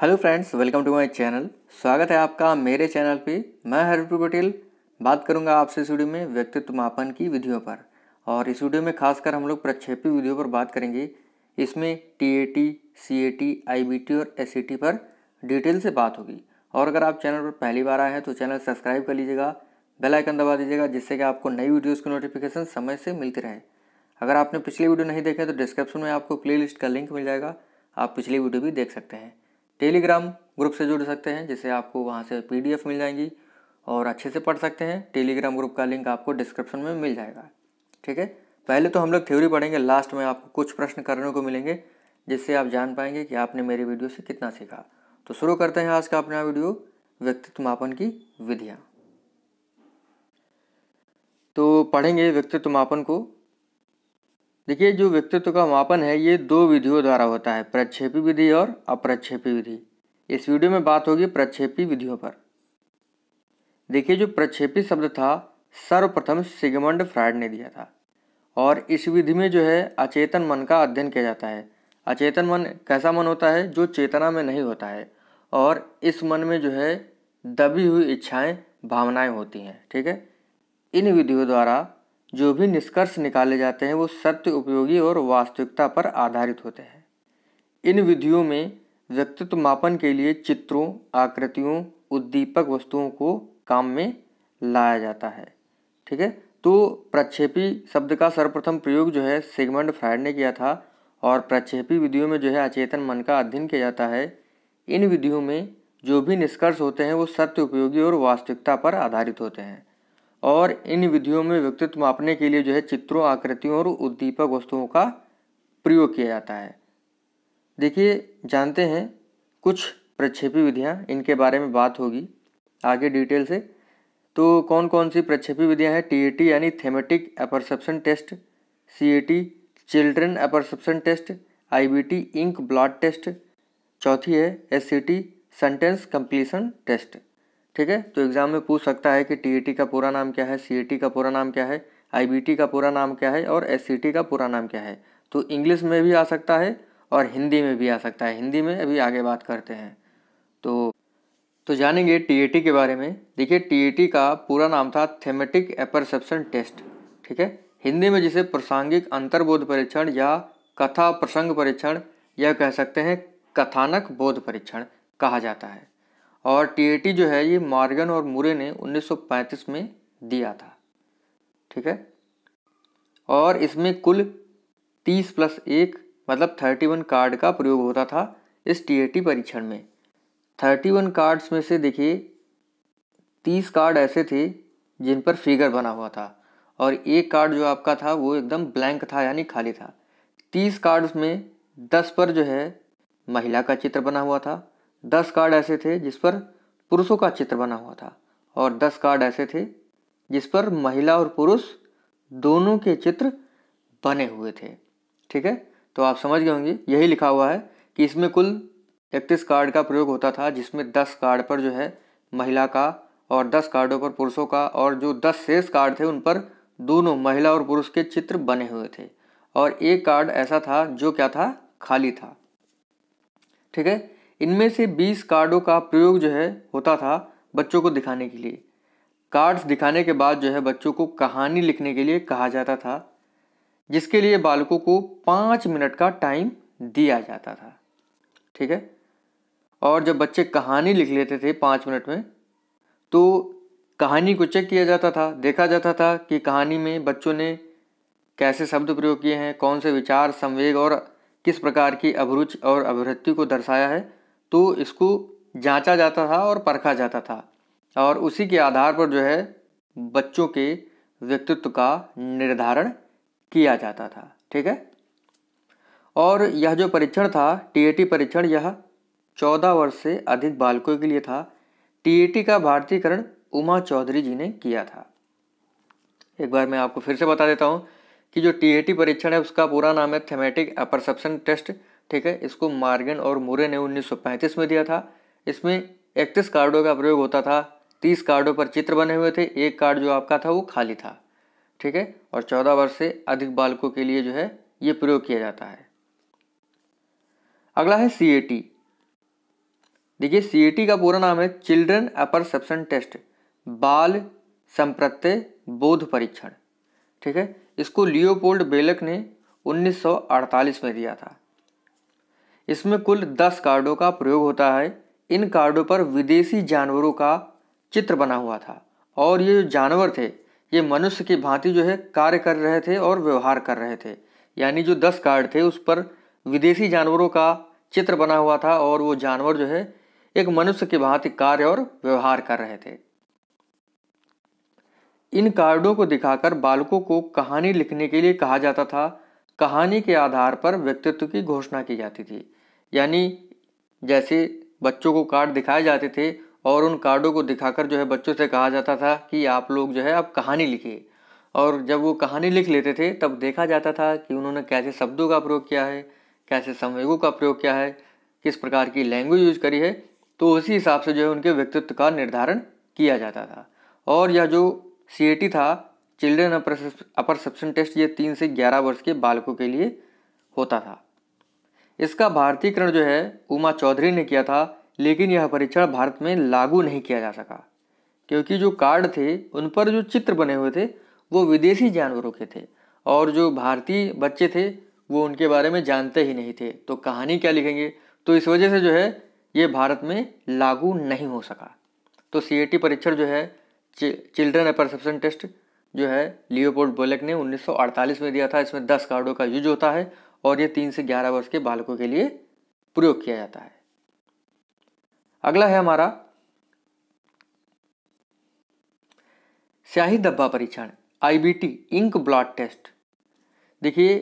hello friends welcome to my channel स्वागत है आपका मेरे चैनल पे मैं हरिप्री पटेल बात करूंगा आपसे इस वीडियो में व्यक्तित्व मापन की विधियों पर और इस वीडियो में खासकर हम लोग प्रक्षेपी विधियों पर बात करेंगे इसमें T A T C A T I B T और एस टी पर डिटेल से बात होगी और अगर आप चैनल पर पहली बार आए हैं तो चैनल सब्सक्राइब कर लीजिएगा बेल आइकन दबा दीजिएगा जिससे कि आपको नई वीडियोज़ की नोटिफिकेशन समय से मिलती रहे अगर आपने पिछली वीडियो नहीं देखे तो डिस्क्रिप्शन में आपको लिस्ट का लिंक मिल जाएगा आप पिछली वीडियो भी देख सकते हैं टेलीग्राम ग्रुप से जुड़ सकते हैं जिसे आपको वहाँ से पी मिल जाएंगी और अच्छे से पढ़ सकते हैं टेलीग्राम ग्रुप का लिंक आपको डिस्क्रिप्शन में मिल जाएगा ठीक है पहले तो हम लोग थ्योरी पढ़ेंगे लास्ट में आपको कुछ प्रश्न करने को मिलेंगे जिससे आप जान पाएंगे कि आपने मेरे वीडियो से कितना सीखा तो शुरू करते हैं आज का अपना वीडियो व्यक्तित्व मापन की विधियाँ तो पढ़ेंगे व्यक्तित्व मापन को देखिए जो व्यक्तित्व का मापन है ये दो विधियों द्वारा होता है प्रक्षेपी विधि और अप्रक्षेपी विधि इस वीडियो में बात होगी प्रक्षेपी विधियों पर देखिए जो प्रक्षेपी शब्द था सर्वप्रथम सिगमंड फ्राइड ने दिया था और इस विधि में जो है अचेतन मन का अध्ययन किया जाता है अचेतन मन कैसा मन होता है जो चेतना में नहीं होता है और इस मन में जो है दबी हुई इच्छाएं भावनाएं होती हैं ठीक है इन विधियों द्वारा जो भी निष्कर्ष निकाले जाते हैं वो सत्य उपयोगी और वास्तविकता पर आधारित होते हैं इन विधियों में व्यक्तित्व मापन के लिए चित्रों आकृतियों उद्दीपक वस्तुओं को काम में लाया जाता है ठीक है तो प्रक्षेपी शब्द का सर्वप्रथम प्रयोग जो है सिगमंड फ्रायड ने किया था और प्रक्षेपी विधियों में जो है अचेतन मन का अध्ययन किया जाता है इन विधियों में जो भी निष्कर्ष होते हैं वो सत्य उपयोगी और वास्तविकता पर आधारित होते हैं और इन विधियों में व्यक्तित्व मापने के लिए जो है चित्रों आकृतियों और उद्दीपक वस्तुओं का प्रयोग किया जाता है देखिए जानते हैं कुछ प्रक्षेपी विधियाँ इनके बारे में बात होगी आगे डिटेल से तो कौन कौन सी प्रक्षेपी विधियाँ हैं टी यानी thematic apperception test C children apperception test T ink blot test चौथी है S T sentence completion test ठीक है तो एग्जाम में पूछ सकता है कि टी e का पूरा नाम क्या है सीईटी e का पूरा नाम क्या है आईबीटी का पूरा नाम क्या है और एससीटी का पूरा नाम क्या है तो इंग्लिश में भी आ सकता है और हिंदी में भी आ सकता है हिंदी में अभी आगे बात करते हैं तो तो जानेंगे टी e के बारे में देखिए टी का पूरा नाम था थेमेटिक एपरसेप्शन टेस्ट ठीक है हिंदी में जिसे प्रासंगिक अंतर्बोध परीक्षण या कथा प्रसंग परीक्षण या कह सकते हैं कथानक बोध परीक्षण कहा जाता है और टीएटी जो है ये मार्गन और मुरे ने 1935 में दिया था ठीक है और इसमें कुल 30 प्लस एक मतलब 31 कार्ड का प्रयोग होता था इस टीएटी परीक्षण में 31 कार्ड्स में से देखिए 30 कार्ड ऐसे थे जिन पर फिगर बना हुआ था और एक कार्ड जो आपका था वो एकदम ब्लैंक था यानी खाली था तीस कार्ड्स में दस पर जो है महिला का चित्र बना हुआ था दस कार्ड ऐसे थे जिस पर पुरुषों का चित्र बना हुआ था और दस कार्ड ऐसे थे जिस पर महिला और पुरुष दोनों के चित्र बने हुए थे ठीक है तो आप समझ गए होंगे यही लिखा हुआ है कि इसमें कुल इकतीस कार्ड का प्रयोग होता था जिसमें दस कार्ड पर जो है महिला का और दस कार्डों पर पुरुषों का और जो दस शेष कार्ड थे उन पर दोनों महिला और पुरुष के चित्र बने हुए थे और एक कार्ड ऐसा था जो क्या था खाली था ठीक है इनमें से 20 कार्डों का प्रयोग जो है होता था बच्चों को दिखाने के लिए कार्ड्स दिखाने के बाद जो है बच्चों को कहानी लिखने के लिए कहा जाता था जिसके लिए बालकों को पाँच मिनट का टाइम दिया जाता था ठीक है और जब बच्चे कहानी लिख लेते थे पाँच मिनट में तो कहानी को चेक किया जाता था देखा जाता था कि कहानी में बच्चों ने कैसे शब्द प्रयोग किए हैं कौन से विचार संवेग और किस प्रकार की अभिरुचि और अभिवृत्ति को दर्शाया है तो इसको जांचा जाता था और परखा जाता था और उसी के आधार पर जो है बच्चों के व्यक्तित्व का निर्धारण किया जाता था ठीक है और यह जो परीक्षण था टीएटी परीक्षण यह चौदह वर्ष से अधिक बालकों के लिए था टीएटी का भारतीयकरण उमा चौधरी जी ने किया था एक बार मैं आपको फिर से बता देता हूँ कि जो टीएटी परीक्षण है उसका पूरा नाम है थेमेटिक परसेप्शन टेस्ट ठीक है इसको मार्गन और मुरे ने 1935 में दिया था इसमें इकतीस कार्डों का प्रयोग होता था तीस कार्डों पर चित्र बने हुए थे एक कार्ड जो आपका था वो खाली था ठीक है और चौदह वर्ष से अधिक बालकों के लिए जो है ये प्रयोग किया जाता है अगला है सी देखिए सी का पूरा नाम है चिल्ड्रन अपरसेप्शन टेस्ट बाल संप्रत्य बोध परीक्षण ठीक है इसको लियोपोल्ड बेलक ने 1948 में दिया था इसमें कुल दस कार्डों का प्रयोग होता है इन कार्डों पर विदेशी जानवरों का चित्र बना हुआ था और ये जो जानवर थे ये मनुष्य की भांति जो है कार्य कर रहे थे और व्यवहार कर रहे थे यानी जो दस कार्ड थे उस पर विदेशी जानवरों का चित्र बना हुआ था और वो जानवर जो है एक मनुष्य की भांति कार्य और व्यवहार कर रहे थे इन कार्डों को दिखाकर बालकों को कहानी लिखने के लिए कहा जाता था कहानी के आधार पर व्यक्तित्व की घोषणा की जाती थी यानी जैसे बच्चों को कार्ड दिखाए जाते थे और उन कार्डों को दिखाकर जो है बच्चों से कहा जाता था कि आप लोग जो है अब कहानी लिखिए और जब वो कहानी लिख लेते थे तब देखा जाता था कि उन्होंने कैसे शब्दों का प्रयोग किया है कैसे संवेगों का प्रयोग किया है किस प्रकार की लैंग्वेज यूज करी है तो उसी हिसाब से जो है उनके व्यक्तित्व का निर्धारण किया जाता था और यह जो सी था चिल्ड्रेन अपरसेप्शन टेस्ट ये तीन से ग्यारह वर्ष के बालकों के लिए होता था इसका भारतीयकरण जो है उमा चौधरी ने किया था लेकिन यह परीक्षण भारत में लागू नहीं किया जा सका क्योंकि जो कार्ड थे उन पर जो चित्र बने हुए थे वो विदेशी जानवरों के थे और जो भारतीय बच्चे थे वो उनके बारे में जानते ही नहीं थे तो कहानी क्या लिखेंगे तो इस वजह से जो है ये भारत में लागू नहीं हो सका तो सी ए टी परीक्षण जो है चिल्ड्रन परसेप्शन टेस्ट जो है लियोपोल्ड बोलेक ने 1948 में दिया था इसमें 10 कार्डों का यूज होता है और ये तीन से ग्यारह वर्ष के बालकों के लिए प्रयोग किया जाता है अगला है हमारा स्याही धब्बा परीक्षण आईबीटी इंक ब्लॉट टेस्ट देखिए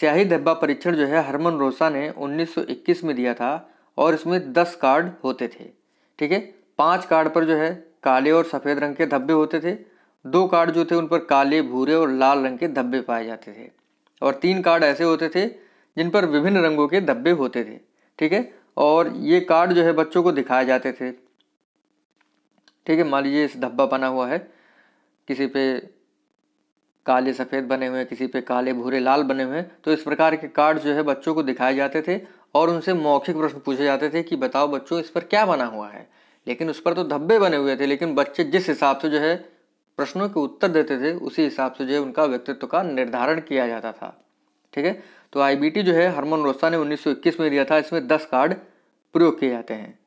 स्याही धब्बा परीक्षण जो है हरमन रोसा ने 1921 में दिया था और इसमें 10 कार्ड होते थे ठीक है पांच कार्ड पर जो है काले और सफ़ेद रंग के धब्बे होते थे दो कार्ड जो थे उन पर काले भूरे और लाल रंग के धब्बे पाए जाते थे और तीन कार्ड ऐसे होते थे जिन पर विभिन्न रंगों के धब्बे होते थे ठीक है और ये कार्ड जो है बच्चों को दिखाए जाते थे ठीक है मान लीजिए इस धब्बा बना हुआ है किसी पे काले सफ़ेद बने हुए हैं किसी पे काले भूरे लाल बने हुए हैं तो इस प्रकार के कार्ड जो है बच्चों को दिखाए जाते थे और उनसे मौखिक प्रश्न पूछे जाते थे कि बताओ बच्चों इस पर क्या बना हुआ है लेकिन उस पर तो धब्बे बने हुए थे लेकिन बच्चे जिस हिसाब से जो है प्रश्नों के उत्तर देते थे उसी हिसाब से जो है उनका व्यक्तित्व का निर्धारण किया जाता था ठीक है तो आईबीटी जो है हरमन रोस्ता ने 1921 में दिया था इसमें 10 कार्ड प्रयोग किए जाते हैं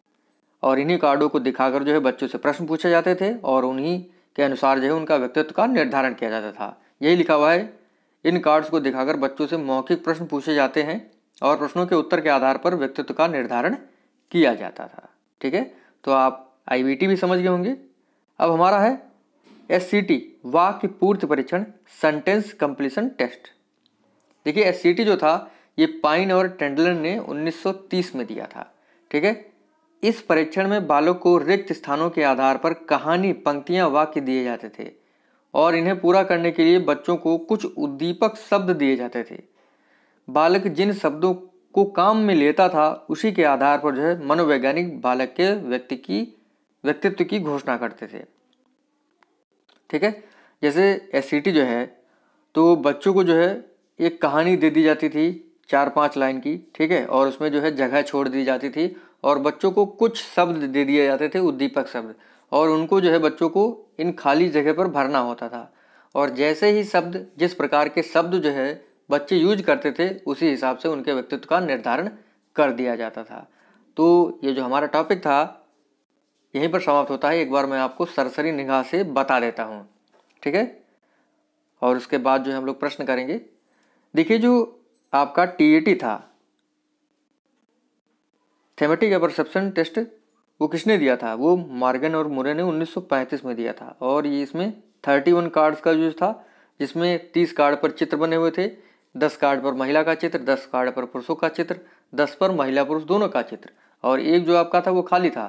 और इन्हीं कार्डों को दिखाकर जो है बच्चों से प्रश्न पूछे जाते थे और उन्हीं के अनुसार जो है उनका व्यक्तित्व का निर्धारण किया जाता था यही लिखा हुआ है इन कार्ड्स को दिखाकर बच्चों से मौखिक प्रश्न पूछे जाते हैं और प्रश्नों के उत्तर के आधार पर व्यक्तित्व का निर्धारण किया जाता था ठीक है तो आप आई भी समझ गए होंगे अब हमारा है एस सी टी वाक्य पूर्ति परीक्षण सेंटेंस कंप्लीसन टेस्ट देखिए एस सी टी जो था ये पाइन और टेंडलन ने 1930 में दिया था ठीक है इस परीक्षण में बालक को रिक्त स्थानों के आधार पर कहानी पंक्तियां वाक्य दिए जाते थे और इन्हें पूरा करने के लिए बच्चों को कुछ उद्दीपक शब्द दिए जाते थे बालक जिन शब्दों को काम में लेता था उसी के आधार पर जो है मनोवैज्ञानिक बालक के व्यक्ति की व्यक्तित्व की घोषणा करते थे ठीक है जैसे एस e जो है तो बच्चों को जो है एक कहानी दे दी जाती थी चार पाँच लाइन की ठीक है और उसमें जो है जगह छोड़ दी जाती थी और बच्चों को कुछ शब्द दे दिए जाते थे उद्दीपक शब्द और उनको जो है बच्चों को इन खाली जगह पर भरना होता था और जैसे ही शब्द जिस प्रकार के शब्द जो है बच्चे यूज करते थे उसी हिसाब से उनके व्यक्तित्व का निर्धारण कर दिया जाता था तो ये जो हमारा टॉपिक था यहीं पर समाप्त होता है एक बार मैं आपको सरसरी निगाह से बता देता हूँ ठीक है और उसके बाद जो है हम लोग प्रश्न करेंगे देखिए जो आपका टीएटी था थेमेटिक एपरसेप्शन टेस्ट वो किसने दिया था वो मार्गन और मुरे ने 1935 में दिया था और ये इसमें 31 कार्ड्स का यूज था जिसमें 30 कार्ड पर चित्र बने हुए थे 10 कार्ड पर महिला का चित्र 10 कार्ड पर पुरुषों का चित्र 10 पर महिला पुरुष दोनों का चित्र और एक जो आपका था वो खाली था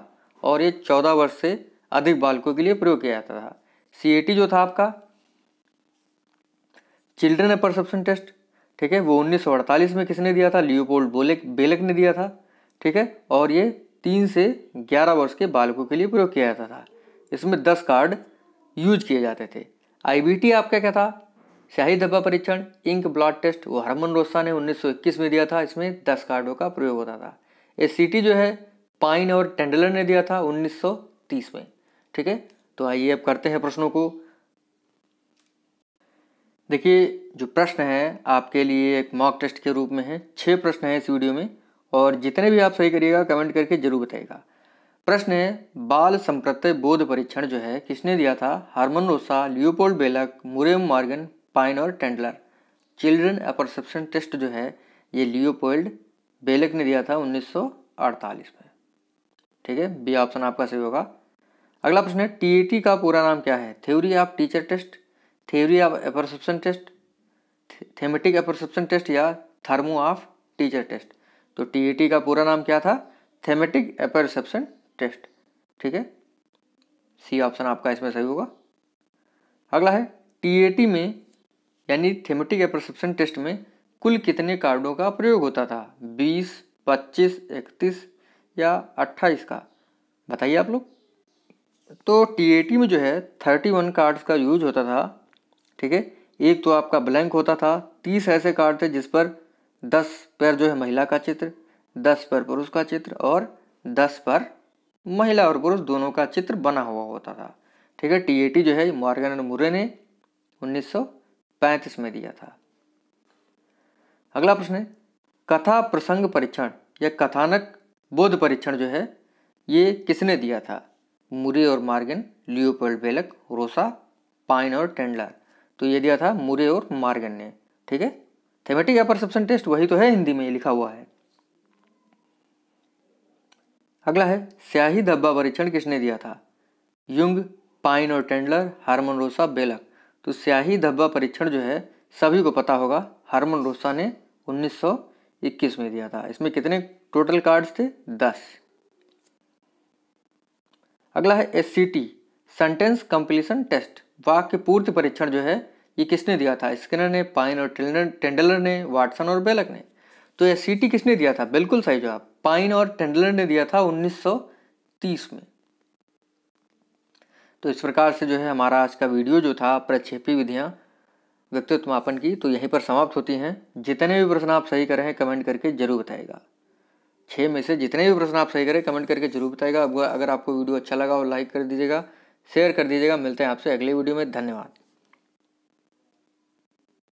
और ये चौदह वर्ष से अधिक बालकों के लिए प्रयोग किया जाता था सी जो था आपका चिल्ड्रेन परसेप्शन टेस्ट ठीक है वो 1948 में किसने दिया था लियोपोल्ड बोलेक बेलक ने दिया था ठीक है और ये तीन से ग्यारह वर्ष के बालकों के लिए प्रयोग किया जाता था इसमें दस कार्ड यूज किए जाते थे आईबीटी आपका क्या था शाही धब्बा परीक्षण इंक ब्लड टेस्ट वो हरमन रोस्ता ने 1921 में दिया था इसमें दस कार्डों का प्रयोग होता था एस जो है पाइन और टेंडलर ने दिया था 1930 में ठीक है तो आइए अब करते हैं प्रश्नों को देखिए जो प्रश्न है आपके लिए एक मॉक टेस्ट के रूप में है छह प्रश्न है इस वीडियो में और जितने भी आप सही करिएगा कमेंट करके जरूर बताइएगा प्रश्न है बाल संप्रत बोध परीक्षण जो है किसने दिया था Hermann Rorschach Leopold Bellak Murray Morgan Payne और टेंडलर चिल्ड्रन अपरसेप्शन टेस्ट जो है ये लियोपोल्ड बेलक ने दिया था 1948 में ठीक है बी ऑप्शन आपका सही होगा अगला प्रश्न है टीईटी e का पूरा नाम क्या है theory of teacher test theory of apperception test thematic apperception test या थर्मो ऑफ टीचर टेस्ट तो टीईटी e का पूरा नाम क्या था थेमेटिक एपरसेप्शन टेस्ट ठीक है सी ऑप्शन आपका इसमें सही होगा अगला है टीएटी e में यानी थेमेटिक एपरसेप्शन टेस्ट में कुल कितने कार्डों का प्रयोग होता था बीस पच्चीस इकतीस या अट्ठाईस का बताइए आप लोग तो टी में जो है थर्टी वन कार्ड्स का यूज होता था ठीक है एक तो आपका ब्लैंक होता था तीस ऐसे कार्ड थे जिस पर दस पर जो है महिला का चित्र दस पर पुरुष का चित्र और दस पर महिला और पुरुष दोनों का चित्र बना हुआ होता था ठीक है टी जो है मॉर्गन एंड मुरे ने 1935 में दिया था अगला प्रश्न है कथा प्रसंग परीक्षण या कथानक बोध परीक्षण जो है ये किसने दिया था मुरे और Morgan Leopold Bellak Rorschach Payne और टेंडलर तो ये दिया था मुरे और मार्गन ने ठीक है थेमेटिक या परसेप्शन टेस्ट वही तो है हिंदी में लिखा हुआ है अगला है स्याही धब्बा परीक्षण किसने दिया था युंग पाइन और टेंडलर हार्मन रोसा बेलक तो स्याही धब्बा परीक्षण जो है सभी को पता होगा हार्मन रोसा ने 1921 में दिया था इसमें कितने टोटल कार्ड्स थे दस अगला है एस सेंटेंस कंप्लीशन टेस्ट वाक्य पूर्ति परीक्षण जो है ये किसने दिया था स्किनर ने पाइन और टेंडलर ने वाटसन और बेलक ने तो एस किसने दिया था बिल्कुल सही जवाब पाइन और टेंडलर ने दिया था 1930 में तो इस प्रकार से जो है हमारा आज का वीडियो जो था प्रक्षेपी विधियां व्यक्तित्व मापन की तो यहीं पर समाप्त होती हैं जितने भी प्रश्न आप सही करें कमेंट करके जरूर बताएगा छः में से जितने भी प्रश्न आप सही करें कमेंट करके जरूर बताएगा अगर आपको वीडियो अच्छा लगा हो लाइक कर दीजिएगा शेयर कर दीजिएगा मिलते हैं आपसे अगले वीडियो में धन्यवाद